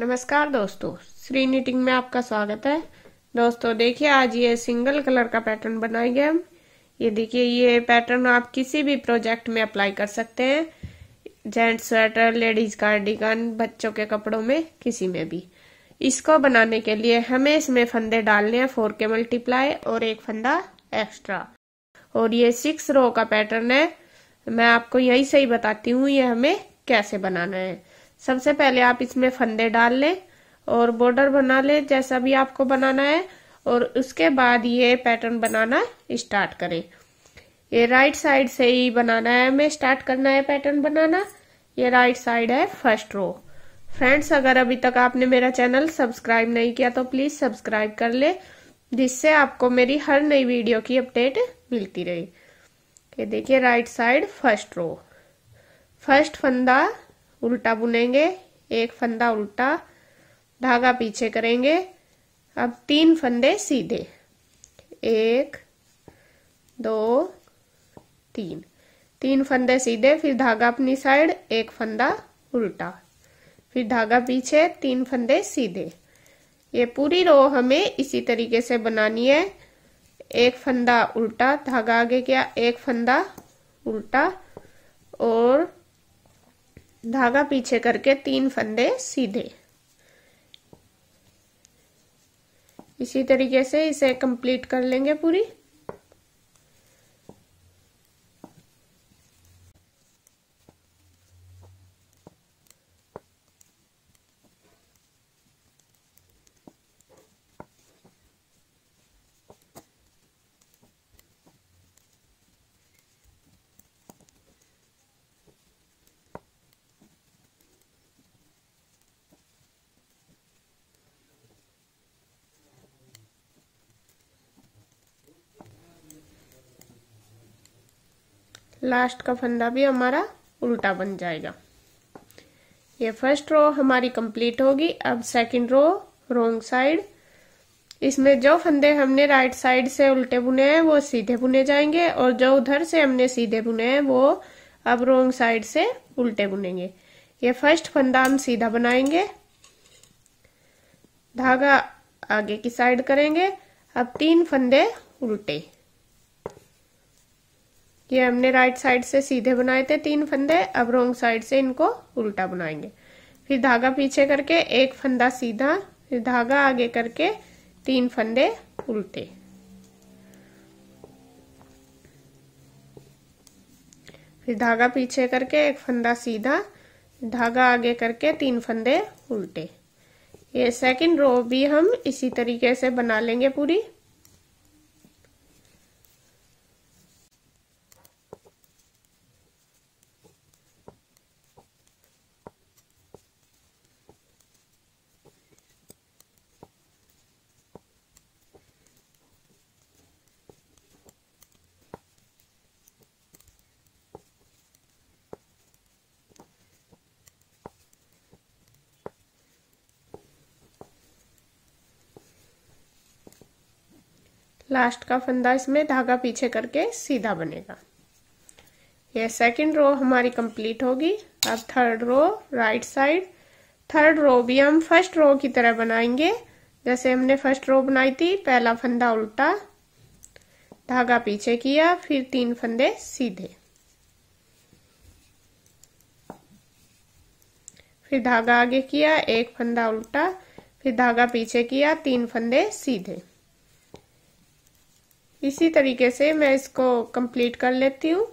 नमस्कार दोस्तों श्री नीटिंग में आपका स्वागत है दोस्तों देखिए आज ये सिंगल कलर का पैटर्न बनाएंगे हम ये देखिए ये पैटर्न आप किसी भी प्रोजेक्ट में अप्लाई कर सकते हैं जेंट्स स्वेटर लेडीज कार्डिगन बच्चों के कपड़ों में किसी में भी इसको बनाने के लिए हमें इसमें फंदे डालने हैं फोर के मल्टीप्लाई और एक फंदा एक्स्ट्रा और ये सिक्स रो का पैटर्न है मैं आपको यही सही बताती हूँ ये हमें कैसे बनाना है सबसे पहले आप इसमें फंदे डाल लें और बॉर्डर बना लें जैसा भी आपको बनाना है और उसके बाद ये पैटर्न बनाना स्टार्ट करें ये राइट साइड से ही बनाना है हमें स्टार्ट करना है पैटर्न बनाना ये राइट साइड है फर्स्ट रो फ्रेंड्स अगर अभी तक आपने मेरा चैनल सब्सक्राइब नहीं किया तो प्लीज सब्सक्राइब कर ले जिससे आपको मेरी हर नई वीडियो की अपडेट मिलती रहे ये देखिए right side first row first फंदा उल्टा बुनेंगे एक फंदा उल्टा धागा पीछे करेंगे अब तीन फंदे सीधे एक दो तीन तीन फंदे सीधे फिर धागा अपनी साइड एक फंदा उल्टा फिर धागा पीछे तीन फंदे सीधे ये पूरी रो हमें इसी तरीके से बनानी है एक फंदा उल्टा धागा आगे क्या एक फंदा उल्टा और धागा पीछे करके तीन फंदे सीधे इसी तरीके से इसे कंप्लीट कर लेंगे पूरी लास्ट का फंदा भी हमारा उल्टा बन जाएगा ये फर्स्ट रो हमारी कंप्लीट होगी अब सेकंड रो रोंग साइड इसमें जो फंदे हमने राइट साइड से उल्टे बुने हैं वो सीधे बुने जाएंगे और जो उधर से हमने सीधे बुने हैं वो अब रोंग साइड से उल्टे बुनेंगे ये फर्स्ट फंदा हम सीधा बनाएंगे धागा आगे की साइड करेंगे अब तीन फंदे उल्टे ये हमने राइट साइड से सीधे बनाए थे तीन फंदे अब रोंग साइड से इनको उल्टा बनाएंगे फिर धागा पीछे करके एक फंदा सीधा फिर धागा आगे करके तीन फंदे उल्टे फिर धागा पीछे करके एक फंदा सीधा धागा आगे करके तीन फंदे उल्टे ये सेकंड रो भी हम इसी तरीके से बना लेंगे पूरी लास्ट का फंदा इसमें धागा पीछे करके सीधा बनेगा ये सेकंड रो हमारी कंप्लीट होगी अब third row right side third row भी हम फर्स्ट रो की तरह बनाएंगे जैसे हमने फर्स्ट रो बनाई थी पहला फंदा उल्टा धागा पीछे किया फिर तीन फंदे सीधे फिर धागा आगे किया एक फंदा उल्टा फिर धागा पीछे किया तीन फंदे सीधे इसी तरीके से मैं इसको कंप्लीट कर लेती हूँ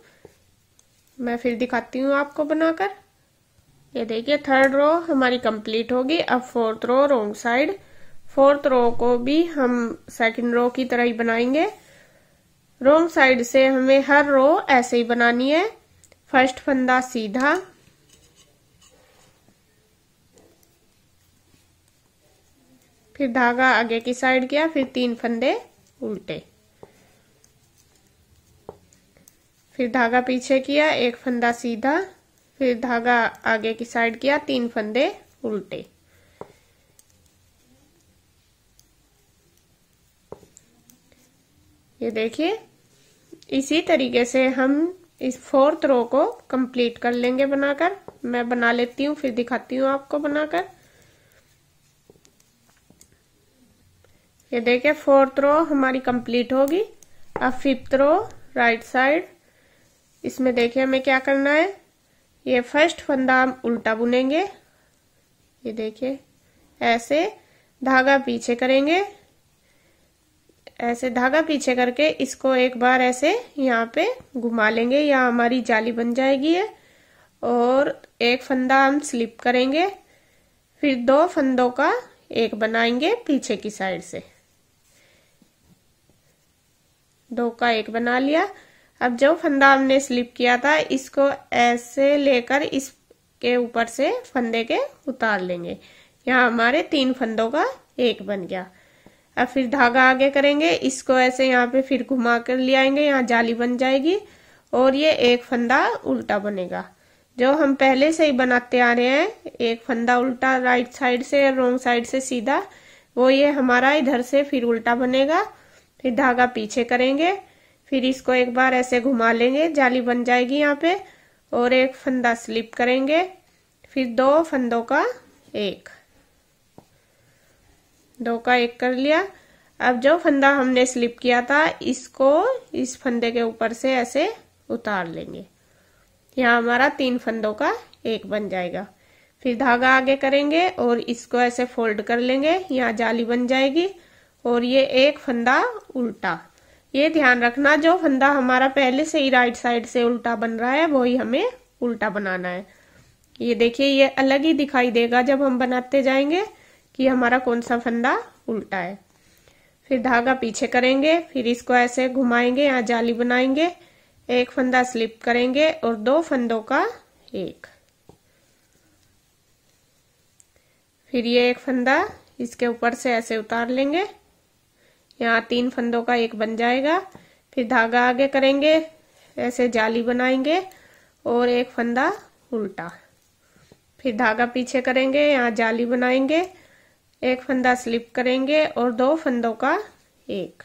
मैं फिर दिखाती हूँ आपको बनाकर ये देखिए थर्ड रो हमारी कंप्लीट होगी अब fourth row wrong side fourth row को भी हम सेकंड रो की तरह ही बनाएंगे रोंग साइड से हमें हर रो ऐसे ही बनानी है फर्स्ट फंदा सीधा फिर धागा आगे की साइड गया फिर तीन फंदे उल्टे फिर धागा पीछे किया एक फंदा सीधा फिर धागा आगे की साइड किया तीन फंदे उल्टे ये देखिए इसी तरीके से हम इस फोर्थ रो को कंप्लीट कर लेंगे बनाकर मैं बना लेती हूँ फिर दिखाती हूँ आपको बनाकर ये देखिए फोर्थ रो हमारी कंप्लीट होगी अब फिफ्थ रो राइट साइड इसमें देखिए हमें क्या करना है ये फर्स्ट फंदा हम उल्टा बुनेंगे ये देखिए ऐसे धागा पीछे करेंगे ऐसे धागा पीछे करके इसको एक बार ऐसे यहाँ पे घुमा लेंगे या हमारी जाली बन जाएगी है और एक फंदा हम स्लिप करेंगे फिर दो फंदों का एक बनाएंगे पीछे की साइड से दो का एक बना लिया अब जो फंदा हमने स्लिप किया था इसको ऐसे लेकर इसके ऊपर से फंदे के उतार लेंगे यहाँ हमारे तीन फंदों का एक बन गया अब फिर धागा आगे करेंगे इसको ऐसे यहाँ पे फिर घुमा कर ले आएंगे यहाँ जाली बन जाएगी और ये एक फंदा उल्टा बनेगा जो हम पहले से ही बनाते आ रहे हैं एक फंदा उल्टा राइट साइड से रोंग साइड से सीधा वो ये हमारा इधर से फिर उल्टा बनेगा फिर धागा पीछे करेंगे फिर इसको एक बार ऐसे घुमा लेंगे जाली बन जाएगी यहाँ पे और एक फंदा स्लिप करेंगे फिर दो फंदों का एक दो का एक कर लिया अब जो फंदा हमने स्लिप किया था इसको इस फंदे के ऊपर से ऐसे उतार लेंगे यहाँ हमारा तीन फंदों का एक बन जाएगा फिर धागा आगे करेंगे और इसको ऐसे फोल्ड कर लेंगे यहाँ जाली बन जाएगी और ये एक फंदा उल्टा ये ध्यान रखना जो फंदा हमारा पहले से ही राइट साइड से उल्टा बन रहा है वही हमें उल्टा बनाना है ये देखिए ये अलग ही दिखाई देगा जब हम बनाते जाएंगे कि हमारा कौन सा फंदा उल्टा है फिर धागा पीछे करेंगे फिर इसको ऐसे घुमाएंगे या जाली बनाएंगे एक फंदा स्लिप करेंगे और दो फंदों का एक फिर ये एक फंदा इसके ऊपर से ऐसे उतार लेंगे यहाँ तीन फंदों का एक बन जाएगा फिर धागा आगे करेंगे ऐसे जाली बनाएंगे और एक फंदा उल्टा फिर धागा पीछे करेंगे यहाँ जाली बनाएंगे एक फंदा स्लिप करेंगे और दो फंदों का एक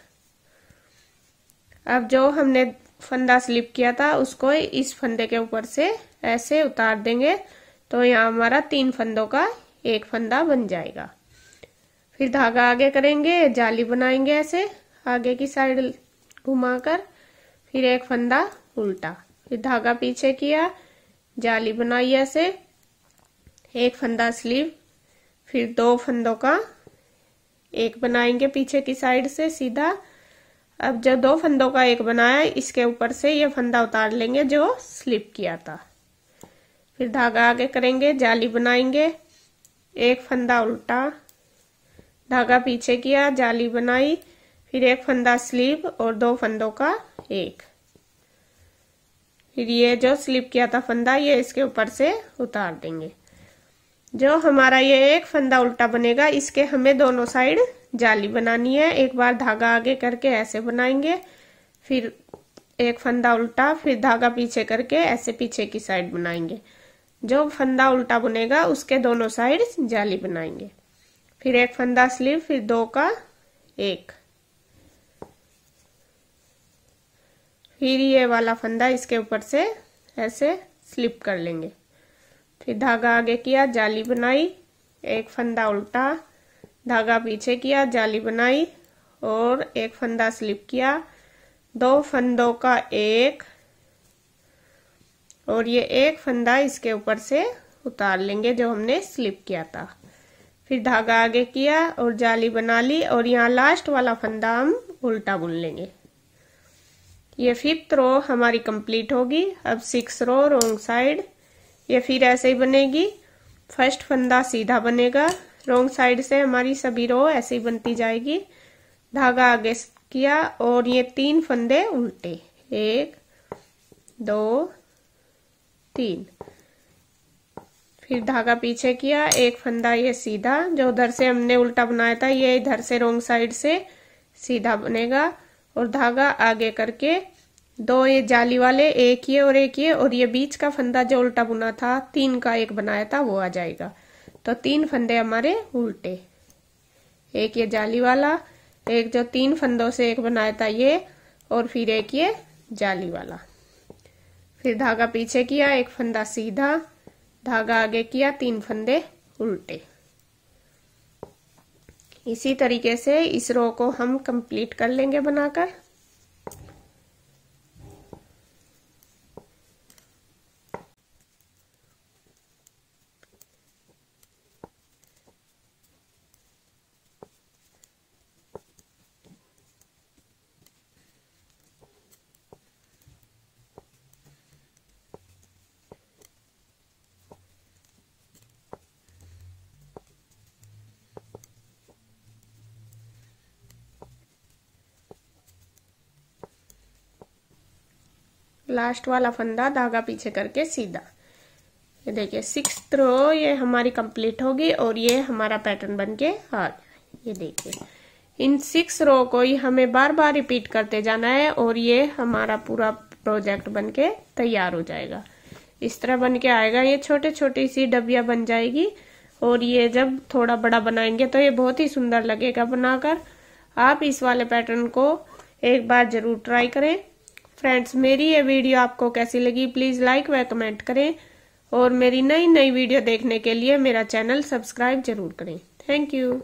अब जो हमने फंदा स्लिप किया था उसको इस फंदे के ऊपर से ऐसे उतार देंगे तो यहाँ हमारा तीन फंदों का एक फंदा बन जाएगा फिर धागा आगे करेंगे जाली बनाएंगे ऐसे आगे की साइड घुमाकर फिर एक फंदा उल्टा फिर धागा पीछे किया जाली बनाई ऐसे एक फंदा स्लीव फिर दो फंदों का एक बनाएंगे पीछे की साइड से सीधा अब जो दो फंदों का एक बनाया इसके ऊपर से ये फंदा उतार लेंगे जो स्लिप किया था फिर धागा आगे करेंगे जाली बनाएंगे एक फंदा उल्टा धागा पीछे किया जाली बनाई फिर एक फंदा स्लीव और दो फंदों का एक फिर ये जो स्लिप किया था फंदा ये इसके ऊपर से उतार देंगे जो हमारा ये एक फंदा उल्टा बनेगा इसके हमें दोनों साइड जाली बनानी है एक बार धागा आगे करके ऐसे बनाएंगे फिर एक फंदा उल्टा फिर धागा पीछे करके ऐसे पीछे की साइड बनाएंगे जो फंदा उल्टा बनेगा उसके दोनों साइड जाली बनाएंगे फिर एक फंदा स्लीव फिर दो का एक फिर ये वाला फंदा इसके ऊपर से ऐसे स्लिप कर लेंगे फिर धागा आगे किया जाली बनाई एक फंदा उल्टा धागा पीछे किया जाली बनाई और एक फंदा स्लिप किया दो फंदों का एक और ये एक फंदा इसके ऊपर से उतार लेंगे जो हमने स्लिप किया था फिर धागा आगे किया और जाली बना ली और यहाँ लास्ट वाला फंदा हम उल्टा बुन लेंगे ये फिफ्थ रो हमारी कंप्लीट होगी अब सिक्स रो रोंग साइड ये फिर ऐसे ही बनेगी फर्स्ट फंदा सीधा बनेगा रोंग साइड से हमारी सभी रो ऐसे ही बनती जाएगी धागा आगे किया और ये तीन फंदे उल्टे एक दो तीन फिर धागा पीछे किया एक फंदा ये सीधा जो उधर से हमने उल्टा बनाया था ये इधर से रोंग साइड से सीधा बनेगा और धागा आगे करके दो ये जाली वाले एक ये और एक ये और ये बीच का फंदा जो उल्टा बुना था तीन का एक बनाया था वो आ जाएगा तो तीन फंदे हमारे उल्टे एक ये जाली वाला एक जो तीन फंदों से एक बनाया था ये और फिर एक ये जाली वाला फिर धागा पीछे किया एक फंदा सीधा धागा आगे किया तीन फंदे उल्टे इसी तरीके से इस रो को हम कंप्लीट कर लेंगे बनाकर लास्ट वाला फंदा धागा पीछे करके सीधा ये देखिए सिक्स रो ये हमारी कंप्लीट होगी और ये हमारा पैटर्न बन के आ गया ये देखिए इन सिक्स रो को ही हमें बार बार रिपीट करते जाना है और ये हमारा पूरा प्रोजेक्ट बन के तैयार हो जाएगा इस तरह बन के आएगा ये छोटे छोटी सी डबिया बन जाएगी और ये जब थोड़ा बड़ा बनाएंगे तो ये बहुत ही सुंदर लगेगा बनाकर आप इस वाले पैटर्न को एक बार जरूर ट्राई करें फ्रेंड्स मेरी ये वीडियो आपको कैसी लगी प्लीज लाइक व कमेंट करें और मेरी नई नई वीडियो देखने के लिए मेरा चैनल सब्सक्राइब जरूर करें थैंक यू